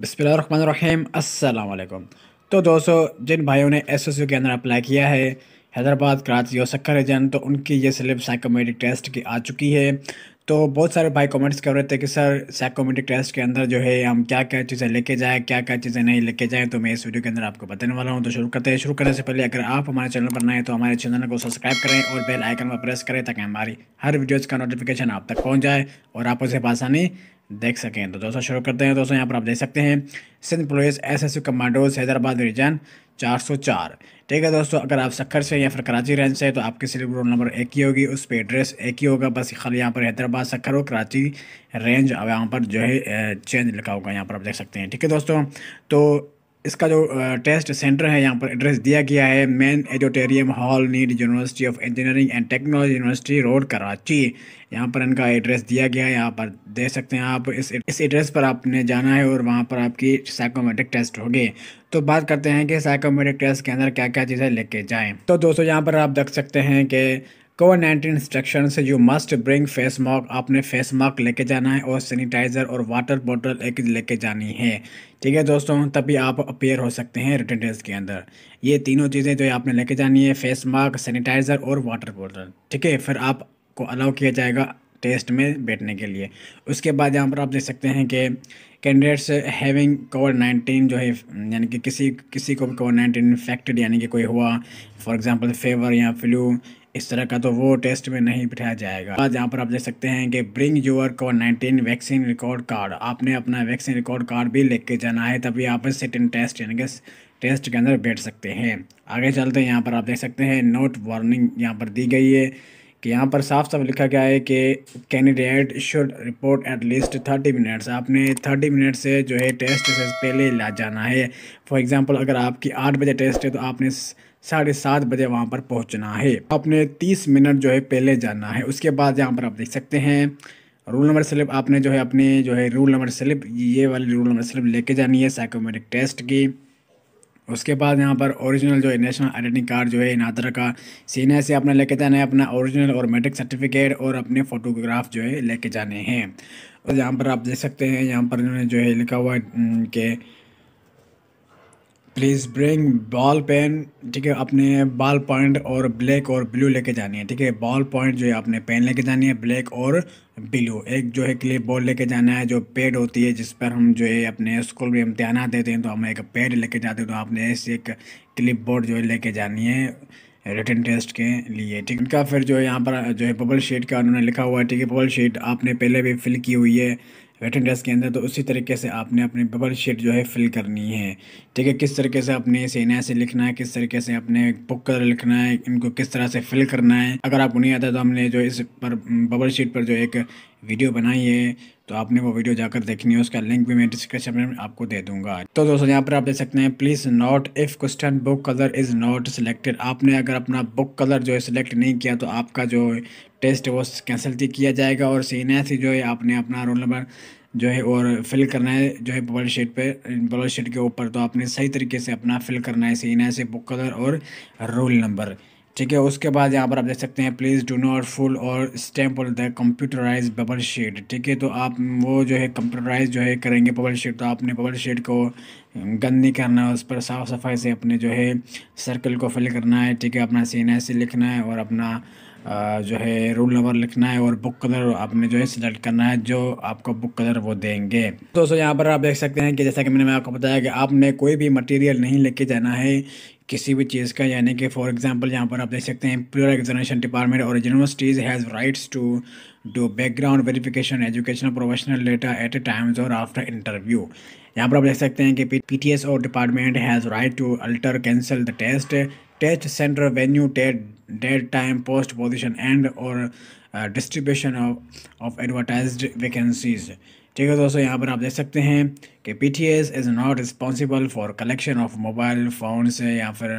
बसमीम अल्लाम तो दोस्तों जिन भाइयों ने एस एस के अंदर अप्लाई किया है हैदराबाद कराची और सक्कर रिजन तो उनकी ये स्लिप साइकोमेट्रिक टेस्ट की आ चुकी है तो बहुत सारे भाई कमेंट्स कर रहे थे कि सर साइकोमेट्रिक टेस्ट के अंदर जो है हम क्या क्या चीज़ें लेके जाएँ क्या क्या चीज़ें नहीं लेके जाएँ तो मैं इस वीडियो के अंदर आपको बताने वाला हूँ तो शुरू करते हैं शुरू करने से पहले अगर आप हमारे चैनल पर नए तो हमारे चैनल को सब्सक्राइब करें और बेल आइकन पर प्रेस करें ताकि हमारी हर वीडियोज़ का नोटिफिकेशन आप तक पहुँच जाए और आप उसे आसानी देख सकें तो दोस्तों शुरू करते हैं दोस्तों यहाँ पर आप देख सकते हैं Sindh police S S commandos Hyderabad region 404 ठीक है दोस्तों अगर आप सखर से या फिर कराची रेंज से तो आपके सिर्फ रोल नंबर एक ही होगी उस पर एड्रेस एक ही होगा बस खाली यहाँ पर हैदराबाद सक्खर और कराची रेंज अब यहाँ पर जो है चेंज लिखा होगा यहाँ पर आप देख सकते हैं ठीक है दोस्तों तो इसका जो टेस्ट सेंटर है यहाँ पर एड्रेस दिया गया है main auditorium hall NED university of engineering and technology university road Karachi यहाँ पर इनका एड्रेस दिया गया है यहाँ पर देख सकते हैं आप इस इस एड्रेस पर आपने जाना है और वहाँ पर आपकी साइकोमेट्रिक टेस्ट होगी तो बात करते हैं कि साइकोमेट्रिक टेस्ट के अंदर क्या क्या चीज़ें लेके जाएँ तो दोस्तों यहाँ पर आप देख सकते हैं कि कोविड नाइन्टीन इंस्ट्रक्शन से you must bring face mask आपने फेस मास्क लेके जाना है और सैनिटाइज़र और वाटर बॉटल एक लेके जानी है ठीक है दोस्तों तभी आप अपेयर हो सकते हैं रिटर्न टेस्ट के अंदर ये तीनों चीज़ें जो आपने लेके जानी है फेस मास्क सैनिटाइज़र और वाटर बॉटल ठीक है फिर आपको अलाउ किया जाएगा टेस्ट में बैठने के लिए उसके बाद यहाँ पर आप देख सकते हैं कि कैंडिडेट्स हैविंग कोविड नाइन्टीन जो है यानी कि किसी किसी को भी कोविड नाइन्टीन इन्फेक्टेड यानी कि कोई हुआ फॉर एग्जांपल फेवर या फ्लू इस तरह का तो वो टेस्ट में नहीं बिठाया जाएगा आज यहाँ पर आप देख सकते हैं कि bring your covid nineteen vaccine record card आपने अपना वैक्सीन रिकॉर्ड कार्ड भी लेके जाना है तभी आप सिट इन टेस्ट यानी कि टेस्ट के अंदर बैठ सकते हैं आगे चलते हैं यहाँ पर आप देख सकते हैं नोट वार्निंग यहाँ पर दी गई है कि यहाँ पर साफ साफ लिखा गया है कि candidate should report at least thirty minutes आपने थर्टी मिनट से जो है टेस्ट से पहले ला जाना है फॉर एग्ज़ाम्पल अगर आपकी आठ बजे टेस्ट है तो आपने साढ़े सात बजे वहाँ पर पहुँचना है आपने तीस मिनट जो है पहले जाना है उसके बाद यहाँ पर आप देख सकते हैं रूल नंबर स्लिप आपने जो है अपने जो है रूल नंबर स्लिप ये वाली रूल नंबर स्लिप लेके जानी है साइकोमेट्रिक टेस्ट की उसके बाद यहाँ पर ओरिजिनल जो है नेशनल आइडेंटिटी कार्ड जो है नादर का सीनियर से आपने लेके जाना है अपना ओरिजिनल और मेट्रिक सर्टिफिकेट और अपने फोटोग्राफ जो है लेके जाने हैं और यहाँ पर आप देख सकते हैं यहाँ पर इन्होंने जो है लिखा हुआ है कि प्लीज़ ब्रिंग बॉल पेन ठीक है अपने बॉल पॉइंट और ब्लैक और ब्लू लेके जानी है ठीक है बॉल पॉइंट जो है अपने पेन लेके जानी है ब्लैक और ब्लू एक जो है क्लिप बोर्ड लेके जाना है जो पेड होती है जिस पर हम जो है अपने स्कूल में इम्तहान देते हैं तो हम एक पेड लेके जाते हैं तो आपने ऐसे एक क्लिप बोर्ड जो है लेके जानी है रिटर्न टेस्ट के लिए ठीक उनका फिर जो है यहाँ पर जो है बबल शीट का उन्होंने लिखा हुआ है ठीक है बबल शीट आपने पहले भी फिल की हुई है वेटिंग डेस्क के अंदर तो उसी तरीके से आपने अपनी बबल शीट जो है फिल करनी है ठीक है किस तरीके से आपने सेना से लिखना है किस तरीके से अपने बुक कर लिखना है इनको किस तरह से फिल करना है अगर आपको नहीं आता तो हमने जो इस पर बबल शीट पर जो एक वीडियो बनाई है तो आपने वो वीडियो जाकर देखनी है उसका लिंक भी मैं डिस्क्रिप्शन में आपको दे दूंगा तो दोस्तों यहाँ पर आप देख सकते हैं please note if question book colour is not selected आपने अगर अपना बुक कलर जो है सिलेक्ट नहीं किया तो आपका जो टेस्ट वो कैंसिल किया जाएगा और सीनियर से जो है आपने अपना रोल नंबर जो है और फिल करना है जो है बॉल शीट पे बॉल शीट के ऊपर तो आपने सही तरीके से अपना फिल करना है सीन से बुक कलर और रोल नंबर ठीक है उसके बाद यहाँ पर आप देख सकते हैं प्लीज़ डू नॉट फुल और स्टैम्प और द कंप्यूटराइज बबल शीट ठीक है तो आप वो जो है कंप्यूटराइज जो है करेंगे बबल शीट तो आपने बबल शीट को गंदी करना है उस पर साफ़ सफाई से अपने जो है सर्कल को फिल करना है ठीक है अपना सीन सी लिखना है और अपना जो है रोल नंबर लिखना है और बुक कलर आपने जो है सिलेक्ट करना है जो आपको बुक कलर वो देंगे दोस्तों यहाँ पर आप देख सकते हैं कि जैसा कि मैंने आपको बताया कि आपने कोई भी मटेरियल नहीं लेके जाना है किसी भी चीज़ का यानी कि फॉर एग्जांपल यहाँ पर आप देख सकते हैं प्योर एग्जामिनेशन डिपार्टमेंट और universities has rights to do background verification educational professional data at a times और आफ्टर इंटरव्यू यहाँ पर आप देख सकते हैं कि पी टी एस और department has right to alter cancel the test test centre venue date time post position and और डिस्ट्रीब्यूशन ऑफ एडवर्टाइज वैकेंसीज़ ठीक है दोस्तों यहाँ पर आप देख सकते हैं कि P T S is not responsible for collection of mobile phones या फिर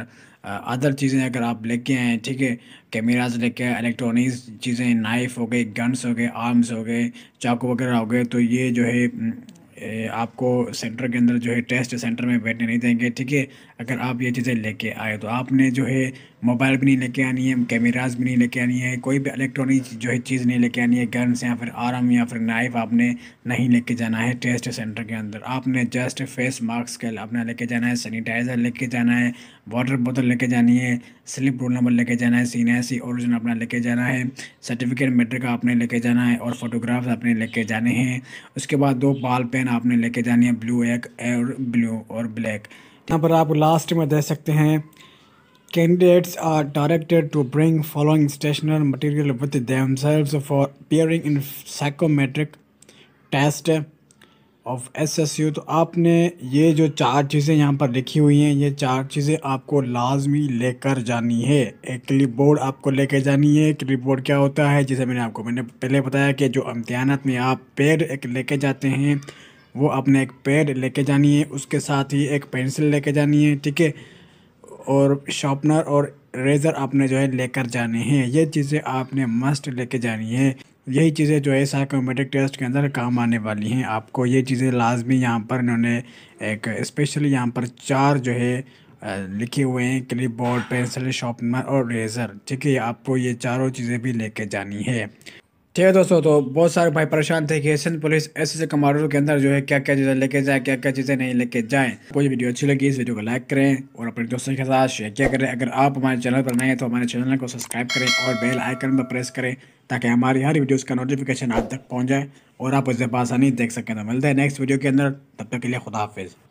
अदर चीज़ें अगर आप लेके आएँ ठीक है कैमराज लेके आए इलेक्ट्रॉनिक्स चीज़ें नाइफ़ हो गई गन्स हो गए आर्म्स हो गए चाकू वगैरह हो गए तो ये जो है आपको सेंटर के अंदर जो है टेस्ट सेंटर में बैठने नहीं देंगे ठीक है अगर आप ये चीज़ें लेके आए तो आपने जो है मोबाइल भी नहीं लेके आनी है कैमराज भी नहीं लेके आनी है कोई भी इलेक्ट्रॉनिक जो है चीज़ नहीं लेके आनी है गन्स या फिर आर्म या फिर नाइफ आपने नहीं लेके जाना है टेस्ट सेंटर के अंदर आपने जस्ट फेस मास्क के अपना लेके जाना है सैनिटाइज़र लेके जाना है वाटर बोतल लेके जानी है स्लिप रोल नंबर लेके जाना है सीन एस अपना लेके जाना है सर्टिफिकेट मेटर का आपने लेके जाना है और फोटोग्राफ्स आपने लेके जाने हैं उसके बाद दो बाल पेन आपने लेके जानी है ब्लू एक और ब्लू और ब्लैक यहाँ पर आप लास्ट में दे सकते हैं Candidates are directed to bring following stationary material with themselves for appearing in psychometric test of S S U तो आपने ये जो चार चीज़ें यहाँ पर लिखी हुई हैं ये चार चीज़ें आपको लाजमी लेकर जानी है एक क्लिप बोर्ड आपको लेकर जानी है क्लिप बोर्ड क्या होता है जैसे मैंने आपको मैंने पहले बताया कि जो इम्तहानत में आप पेड़ एक लेके जाते हैं वो आपने एक पेड़ लेके जानी है उसके साथ ही एक पेंसिल लेके जानी है ठीक है और शार्पनर और रेज़र आपने जो है लेकर जाने हैं ये चीज़ें आपने मस्ट लेके जानी है यही चीज़ें जो है साइकोमेट्रिक टेस्ट के अंदर काम आने वाली हैं आपको ये चीज़ें लाजमी यहाँ पर इन्होंने एक स्पेशली यहाँ पर चार जो है लिखे हुए हैं क्लिप बोर्ड पेंसिल शॉपनर और रेज़र ठीक है आपको ये चारों चीज़ें भी लेके जानी है ठीक है दोस्तों तो बहुत सारे भाई परेशान थे कि एशियन पुलिस ऐसे ऐसे कमांडरों के अंदर जो है क्या क्या चीज़ें लेके जाए क्या क्या चीज़ें नहीं लेके जाए कोई तो वीडियो अच्छी लगी इस वीडियो को लाइक करें और अपने दोस्तों के साथ शेयर किया करें अगर आप हमारे चैनल पर नए हैं तो हमारे चैनल को सब्सक्राइब करें और बेल आइकन पर प्रेस करें ताकि हमारी हर वीडियोज़ का नोटिफिकेशन आप तक पहुँच जाए और आप उसे आसानी देख सकें तो मिलते हैं नेक्स्ट वीडियो के अंदर तब तक के लिए खुदाफिज़